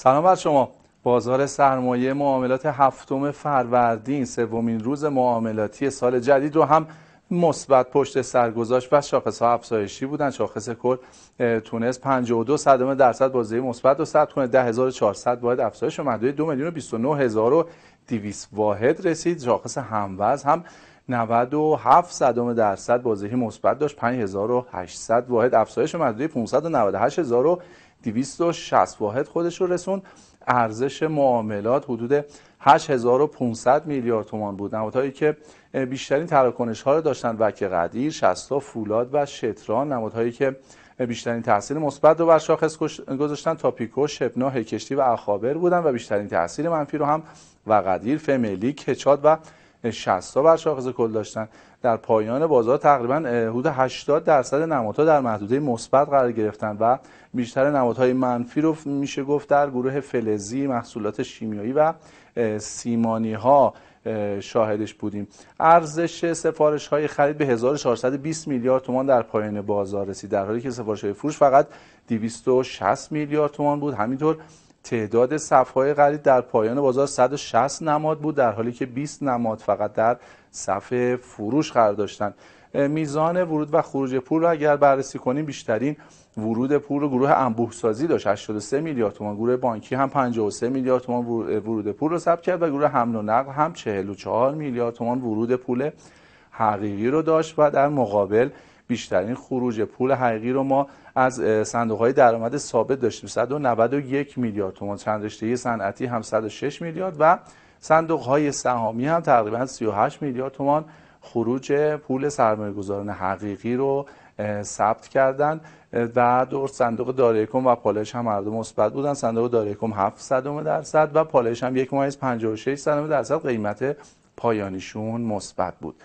سلام بر شما بازار سرمایه معاملات هفتم فروردین سومین روز معاملاتی سال جدید رو هم مثبت پشت سر گذاشت و شاخص ها افزایشی بودن شاخص کل تونس 52 صدم درصد بازی مثبت رو ثبت کنه 10400 واحد افزایش و محدوده 2 میلیون و 29200 واحد رسید شاخص هموز هم 97 صدم درصد بازدهی مثبت داشت 5800 واحد افزایش و محدوده 598260 واحد خودش رو رسوند ارزش معاملات حدود 8500 میلیارد تومان بود نمادهایی که بیشترین تراکنش ها را داشتند وک قدیر، شستا، فولاد و شتران نمادهایی که بیشترین تاثیر مثبت رو بر شاخص گذاشتن تاپیکو، شبنا، هکشتی و اخابر بودند و بیشترین تاثیر منفی رو هم و قدیر، فملی، کچاد و 60 تا شاخص کل داشتن در پایان بازار تقریبا حدود 80 درصد نمادها در محدوده مثبت قرار گرفتن و بیشتر نمادهای منفی رو میشه گفت در گروه فلزی محصولات شیمیایی و سیمانی ها شاهدش بودیم ارزش سفارش های خرید به 1420 میلیارد تومان در پایان بازار رسید در حالی که سفارش های فروش فقط 260 میلیارد تومان بود همینطور تعداد صفهای خرید در پایان بازار 160 نماد بود در حالی که 20 نماد فقط در صفحه فروش قرار داشتند میزان ورود و خروج پول رو اگر بررسی کنیم بیشترین ورود پول رو گروه انبوه سازی داشت 83 میلیارد تومان گروه بانکی هم 53 میلیارد تومان ورود پول رو ثبت کرد و گروه حمل و نقل هم 44 میلیارد تومان ورود پول حقیقی رو داشت و در مقابل بیشترین خروج پول حقیقی رو ما از صندوق های درآمد ثابت داشتیم 191 میلیارد تومان چند رشته صنعتی هم 106 میلیارد و صندوق های سهامی هم تقریبا 38 میلیارد تومان خروج پول سرمایه گذاران حقیقی رو ثبت کردن و دور صندوق داریکم و پالایش هم مردم مثبت بودن صندوق داریکم 700 درصد و پالایش هم 1.56 درصد قیمت پایانیشون مثبت بود